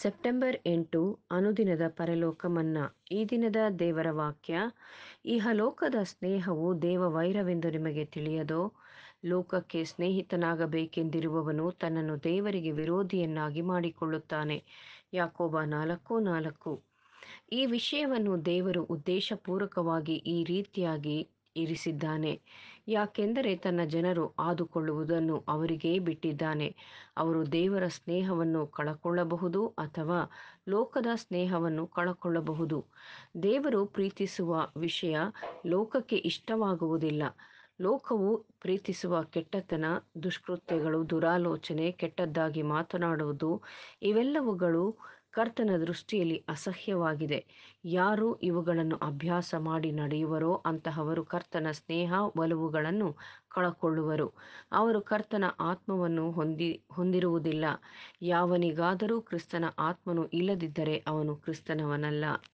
September ಎಂಟು ಅನುದಿನದ ಪರಲೋಕ ಮನ್ನಾ ಈ ದಿನದ ದೇವರ ವಾಕ್ಯ ಇಹಲೋಕದ ಸ್ನೇಹವು ದೇವ ವೈರವೆಂದು ನಿಮಗೆ ತಿಳಿಯದೋ ಲೋಕಕ್ಕೆ ಸ್ನೇಹಿತನಾಗಬೇಕೆಂದಿರುವವನು ತನ್ನನ್ನು ದೇವರಿಗೆ ವಿರೋಧಿಯನ್ನಾಗಿ ಮಾಡಿಕೊಳ್ಳುತ್ತಾನೆ ಯಾಕೋಬ ನಾಲ್ಕು ನಾಲ್ಕು ಈ ವಿಷಯವನ್ನು ದೇವರು ಉದ್ದೇಶಪೂರ್ವಕವಾಗಿ ಈ ರೀತಿಯಾಗಿ ಇರಿಸಿದ್ದಾನೆ ಯಾಕೆಂದರೆ ತನ್ನ ಜನರು ಆದುಕೊಳ್ಳುವುದನ್ನು ಅವರಿಗೆ ಬಿಟ್ಟಿದ್ದಾನೆ ಅವರು ದೇವರ ಸ್ನೇಹವನ್ನು ಕಳಕೊಳ್ಳಬಹುದು ಅಥವಾ ಲೋಕದ ಸ್ನೇಹವನ್ನು ಕಳಕೊಳ್ಳಬಹುದು ದೇವರು ಪ್ರೀತಿಸುವ ವಿಷಯ ಲೋಕಕ್ಕೆ ಇಷ್ಟವಾಗುವುದಿಲ್ಲ ಲೋಕವು ಪ್ರೀತಿಸುವ ಕೆಟ್ಟತನ ದುಷ್ಕೃತ್ಯಗಳು ದುರಾಲೋಚನೆ ಕೆಟ್ಟದ್ದಾಗಿ ಮಾತನಾಡುವುದು ಇವೆಲ್ಲವುಗಳು ಕರ್ತನ ದೃಷ್ಟಿಯಲ್ಲಿ ಅಸಹ್ಯವಾಗಿದೆ ಯಾರು ಇವುಗಳನ್ನು ಅಭ್ಯಾಸ ಮಾಡಿ ನಡೆಯುವರೋ ಅಂತಹವರು ಕರ್ತನ ಸ್ನೇಹ ಒಲವುಗಳನ್ನು ಕಳಕೊಳ್ಳುವರು ಅವರು ಕರ್ತನ ಆತ್ಮವನ್ನು ಹೊಂದಿ ಹೊಂದಿರುವುದಿಲ್ಲ ಯಾವನಿಗಾದರೂ ಕ್ರಿಸ್ತನ ಆತ್ಮನು ಇಲ್ಲದಿದ್ದರೆ ಅವನು ಕ್ರಿಸ್ತನವನಲ್ಲ